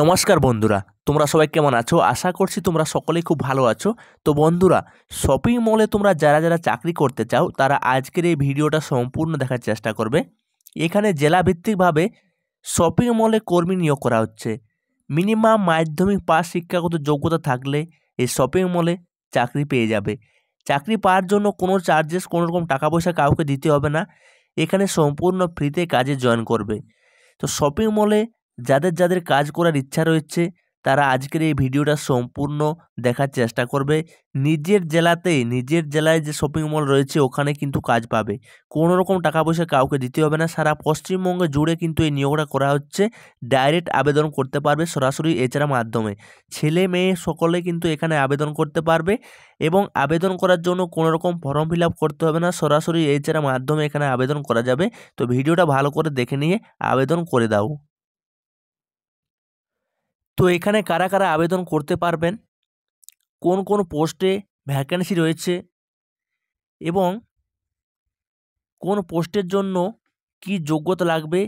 নমস্কার বন্ধুরা তোমরা সবাই কেমন আছো আশা করছি তোমরা সকলেই খুব ভালো আছো তো বন্ধুরা শপিং মলে তোমরা যারা যারা চাকরি করতে চাও তারা আজকের এই ভিডিওটা সম্পূর্ণ দেখার চেষ্টা করবে এখানে জেলাভিত্তিকভাবে শপিং মলে কর্মী নিয়োগ করা হচ্ছে মিনিমাম মাধ্যমিক পাস শিক্ষাগত যোগ্যতা থাকলে এই শপিং মলে চাকরি পেয়ে যাবে চাকরি পাওয়ার জন্য কোনো চার্জেস কোনো রকম টাকা পয়সা কাউকে দিতে হবে না এখানে সম্পূর্ণ ফ্রিতে কাজে জয়েন করবে তো শপিং মলে যাদের যাদের কাজ করার ইচ্ছা রয়েছে তারা আজকের এই ভিডিওটা সম্পূর্ণ দেখার চেষ্টা করবে নিজের জেলাতেই নিজের জেলায় যে শপিং মল রয়েছে ওখানে কিন্তু কাজ পাবে কোনো রকম টাকা পয়সা কাউকে দিতে হবে না সারা পশ্চিমবঙ্গে জুড়ে কিন্তু এই নিয়োগটা করা হচ্ছে ডাইরেক্ট আবেদন করতে পারবে সরাসরি এছাড়া মাধ্যমে ছেলে মেয়ে সকলে কিন্তু এখানে আবেদন করতে পারবে এবং আবেদন করার জন্য কোনো রকম ফর্ম ফিল করতে হবে না সরাসরি এছাড়া মাধ্যমে এখানে আবেদন করা যাবে তো ভিডিওটা ভালো করে দেখে নিয়ে আবেদন করে দাও তো এখানে কারা কারা আবেদন করতে পারবেন কোন কোন পোস্টে ভ্যাকেন্সি রয়েছে এবং কোন পোস্টের জন্য কি যোগ্যতা লাগবে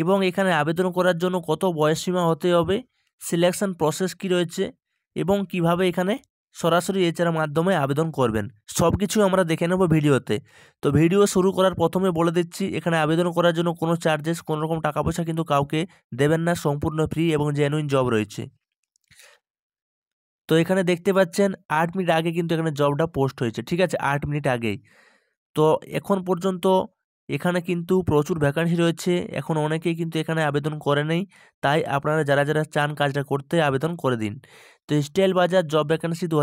এবং এখানে আবেদন করার জন্য কত বয়সসীমা হতে হবে সিলেকশন প্রসেস কি রয়েছে এবং কিভাবে এখানে সরাসরি এছাড়া মাধ্যমে আবেদন করবেন সব কিছু আমরা দেখে নেব ভিডিওতে তো ভিডিও শুরু করার প্রথমে বলে দিচ্ছি এখানে আবেদন করার জন্য কোনো চার্জেস কোনো রকম টাকা পয়সা কিন্তু কাউকে দেবেন না সম্পূর্ণ ফ্রি এবং জেনুইন জব রয়েছে তো এখানে দেখতে পাচ্ছেন আট মিনিট আগে কিন্তু এখানে জবটা পোস্ট হয়েছে ঠিক আছে আট মিনিট আগেই তো এখন পর্যন্ত এখানে কিন্তু প্রচুর ভ্যাকান্সি রয়েছে এখন অনেকেই কিন্তু এখানে আবেদন করে নেই তাই আপনারা যারা যারা চান কাজটা করতে আবেদন করে দিন তো স্টাইল বাজার জব ভ্যাকান্সি দু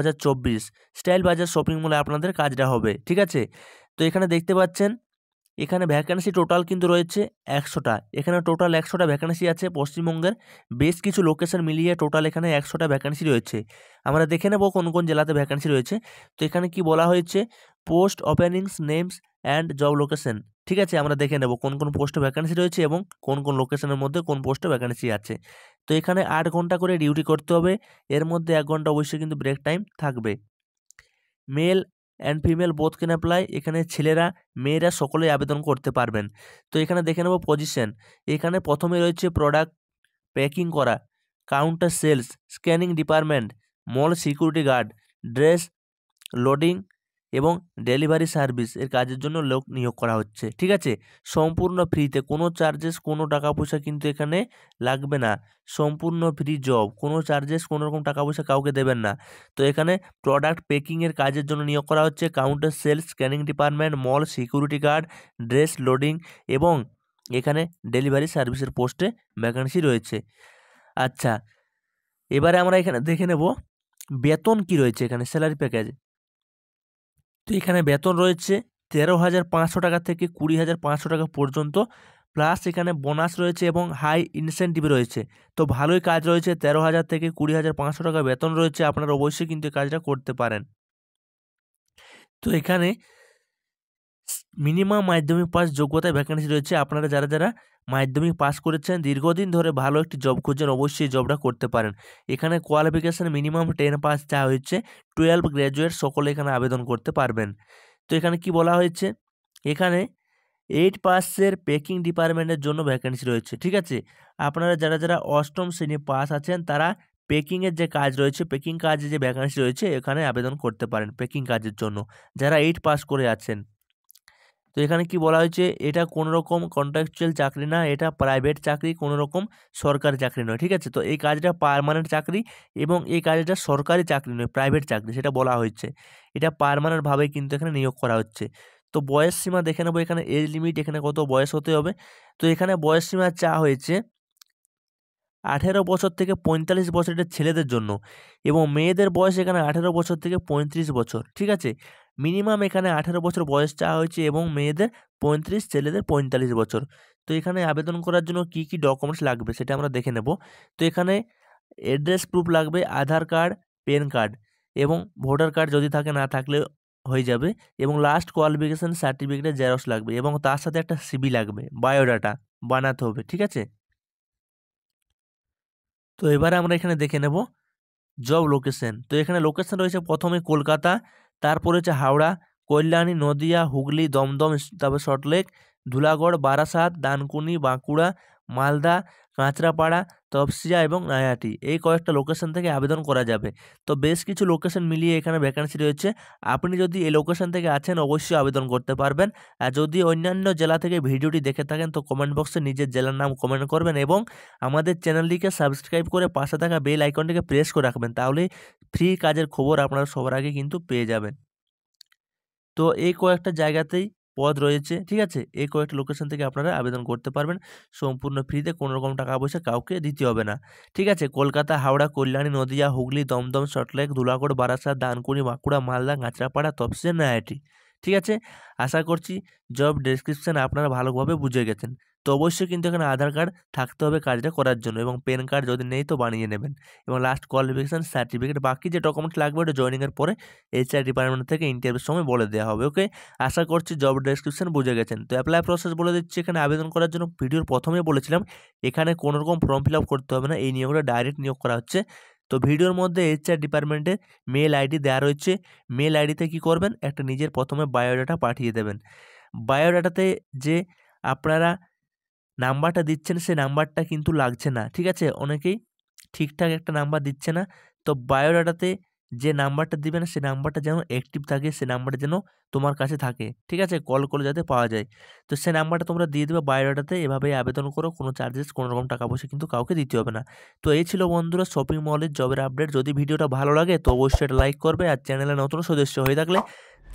স্টাইল বাজার শপিং মলে আপনাদের কাজটা হবে ঠিক আছে তো এখানে দেখতে পাচ্ছেন এখানে ভ্যাকান্সি টোটাল কিন্তু রয়েছে একশোটা এখানে টোটাল একশোটা ভ্যাকান্সি আছে পশ্চিমবঙ্গের বেশ কিছু লোকেশন মিলিয়ে টোটাল এখানে একশোটা ভ্যাকান্সি রয়েছে আমরা দেখে নেব কোন কোন জেলাতে ভ্যাকান্সি রয়েছে তো এখানে কি বলা হয়েছে post openings names and job location ঠিক আছে আমরা দেখে নেব কোন কোন পোস্টে ভ্যাকান্সি রয়েছে এবং কোন কোন লোকেশনের মধ্যে কোন পোস্টে ভ্যাকান্সি আছে তো এখানে আট ঘন্টা করে ডিউটি করতে হবে এর মধ্যে এক ঘন্টা অবশ্যই কিন্তু ব্রেক টাইম থাকবে male and female both can apply এখানে ছেলেরা মেয়েরা সকলেই আবেদন করতে পারবেন তো এখানে দেখে নেব পজিশন এখানে প্রথমে রয়েছে প্রোডাক্ট প্যাকিং করা counter sales scanning department mall security guard dress loading এবং ডেলিভারি সার্ভিস এর কাজের জন্য লোক নিয়োগ করা হচ্ছে ঠিক আছে সম্পূর্ণ ফ্রিতে কোনো চার্জেস কোনো টাকা পয়সা কিন্তু এখানে লাগবে না সম্পূর্ণ ফ্রি জব কোনো চার্জেস কোনো রকম টাকা পয়সা কাউকে দেবেন না তো এখানে প্রোডাক্ট প্যাকিংয়ের কাজের জন্য নিয়োগ করা হচ্ছে counter sales scanning department mall security guard dress loading এবং এখানে ডেলিভারি সার্ভিসের পোস্টে ভ্যাকান্সি রয়েছে আচ্ছা এবারে আমরা এখানে দেখে নেব বেতন কি রয়েছে এখানে স্যালারি প্যাকেজ তো এখানে বেতন রয়েছে তেরো হাজার পাঁচশো টাকা থেকে কুড়ি হাজার পাঁচশো টাকা পর্যন্ত প্লাস এখানে বোনাস রয়েছে এবং হাই ইনসেন্টিভ রয়েছে তো ভালোই কাজ রয়েছে তেরো হাজার থেকে কুড়ি হাজার পাঁচশো টাকা বেতন রয়েছে আপনারা অবশ্যই কিন্তু এই কাজটা করতে পারেন তো এখানে মিনিমাম মাধ্যমিক পাস যোগ্যতায় ভ্যাকেন্সি রয়েছে আপনারা যারা যারা মাধ্যমিক পাস করেছেন দীর্ঘদিন ধরে ভালো একটি জব খুঁজছেন অবশ্যই জবটা করতে পারেন এখানে কোয়ালিফিকেশান মিনিমাম টেন পাস চা হয়েছে টুয়েলভ গ্র্যাজুয়েট সকলে এখানে আবেদন করতে পারবেন তো এখানে কি বলা হয়েছে এখানে এইট পাসের পেকিং ডিপার্টমেন্টের জন্য ভ্যাকেন্সি রয়েছে ঠিক আছে আপনারা যারা যারা অষ্টম শ্রেণী পাস আছেন তারা পেকিংয়ের যে কাজ রয়েছে পেকিং কাজে যে ভ্যাকান্সি রয়েছে এখানে আবেদন করতে পারেন পেকিং কাজের জন্য যারা এইট পাস করে আছেন তো এখানে কি বলা হয়েছে এটা কোনো রকম কন্ট্রাকচুয়াল চাকরি না এটা প্রাইভেট চাকরি কোনো রকম সরকারি চাকরি নয় ঠিক আছে তো এই কাজটা পারমানেন্ট চাকরি এবং এই কাজটা সরকারি চাকরি নয় প্রাইভেট চাকরি সেটা বলা হয়েছে এটা পারমানেন্টভাবে কিন্তু এখানে নিয়োগ করা হচ্ছে তো বয়স সীমা দেখে নেবো এখানে এজ লিমিট এখানে কত বয়স হতে হবে তো এখানে বয়স সীমা চা হয়েছে আঠেরো বছর থেকে পঁয়তাল্লিশ বছরের ছেলেদের জন্য এবং মেয়েদের বয়স এখানে আঠেরো বছর থেকে পঁয়ত্রিশ বছর ঠিক আছে মিনিমাম এখানে আঠেরো বছর বয়স চাওয়া হয়েছে এবং মেয়েদের পঁয়ত্রিশ ছেলেদের পঁয়তাল্লিশ বছর তো এখানে আবেদন করার জন্য কি কি ডকুমেন্টস লাগবে সেটা আমরা দেখে নেব তো এখানে অ্যাড্রেস প্রুফ লাগবে আধার কার্ড প্যান কার্ড এবং ভোটার কার্ড যদি থাকে না থাকলে হয়ে যাবে এবং লাস্ট কোয়ালিফিকেশান সার্টিফিকেটের জেরক্স লাগবে এবং তার সাথে একটা সিবি লাগবে বায়োডাটা বানাতে হবে ঠিক আছে তো এবারে আমরা এখানে দেখে নেব জব লোকেশন তো এখানে লোকেশন রয়েছে প্রথমে কলকাতা তারপরে হচ্ছে হাওড়া কল্যাণী নদিয়া হুগলি দমদম তারপর সল্টলেক ধুলাগড় বারাসাত দানকুনি বাঁকুড়া মালদা কাঁচরাপাড়া তপসিয়া এবং নয়াটি এই কয়েকটা লোকেশন থেকে আবেদন করা যাবে তো বেশ কিছু লোকেশন মিলিয়ে এখানে ভ্যাকান্সি রয়েছে আপনি যদি এই লোকেশন থেকে আছেন অবশ্যই আবেদন করতে পারবেন আর যদি অন্যান্য জেলা থেকে ভিডিওটি দেখে থাকেন তো কমেন্ট বক্সে নিজের জেলার নাম কমেন্ট করবেন এবং আমাদের চ্যানেলটিকে সাবস্ক্রাইব করে পাশে থাকা বেল আইকনটিকে প্রেস করে রাখবেন তাহলে ফ্রি কাজের খবর আপনারা সবার আগে কিন্তু পেয়ে যাবেন তো এই কয়েকটা জায়গাতেই পদ রয়েছে ঠিক আছে এই কয়েকটা লোকেশন থেকে আপনারা আবেদন করতে পারবেন সম্পূর্ণ ফ্রিতে কোনো রকম টাকা পয়সা কাউকে দিতে হবে না ঠিক আছে কলকাতা হাওড়া কল্যাণী নদীয়া হুগলি দমদম শটলেক ধুলাগড় বারাসাত দানকুনি বাঁকুড়া মালদা গাঁচরাপাড়া তপসে নায়াটি ঠিক আছে আশা করছি জব ডেসক্রিপশান আপনারা ভালোভাবে বুঝে গেছেন তো অবশ্যই কিন্তু এখানে আধার কার্ড থাকতে হবে কাজটা করার জন্য এবং প্যান কার্ড যদি নেই তো বানিয়ে নেবেন এবং লাস্ট কোয়ালিফিকেশান সার্টিফিকেট বাকি যে ডকুমেন্টস লাগবে ওটা জয়নিংয়ের পরে এইচআর ডিপার্টমেন্ট থেকে ইন্টারভিউর সময় বলে দেওয়া হবে ওকে আশা করছি জব ডেসক্রিপশান বুঝে গেছেন তো অ্যাপ্লাই প্রসেস বলে দিচ্ছি এখানে আবেদন করার জন্য ভিডিওর প্রথমে বলেছিলাম এখানে কোনোরকম ফর্ম ফিল আপ করতে হবে না এই নিয়োগটা ডাইরেক্ট নিয়োগ করা হচ্ছে তো ভিডিওর মধ্যে এইচআর ডিপার্টমেন্টে মেল আইডি দেওয়া রয়েছে মেল আইডিতে কি করবেন একটা নিজের প্রথমে বায়োডাটা পাঠিয়ে দেবেন বায়োডাটাতে যে আপনারা নাম্বারটা দিচ্ছেন সে নাম্বারটা কিন্তু লাগছে না ঠিক আছে অনেকেই ঠিকঠাক একটা নাম্বার দিচ্ছে না তো বায়োডাটাতে যে নাম্বারটা দিবেন সে নাম্বারটা যেন অ্যাক্টিভ থাকে সে নাম্বারটা যেন তোমার কাছে থাকে ঠিক আছে কল করে যাতে পাওয়া যায় তো সে নাম্বারটা তোমরা দিয়ে দেবে বায়োডাটাতে এভাবে আবেদন করো কোনো চার্জেস কোনো রকম টাকা পয়সা কিন্তু কাউকে দিতে হবে না তো এই ছিল বন্ধুরা শপিং মলের জবের আপডেট যদি ভিডিওটা ভালো লাগে তো অবশ্যই এটা লাইক করবে আর চ্যানেলে নতুন সদস্য হয়ে থাকলে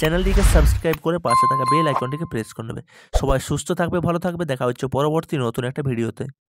চ্যানেলটিকে সাবস্ক্রাইব করে পাশে থাকা বেল আইকনটিকে প্রেস করে নেবে সবাই সুস্থ থাকবে ভালো থাকবে দেখা হচ্ছে পরবর্তী নতুন একটা ভিডিওতে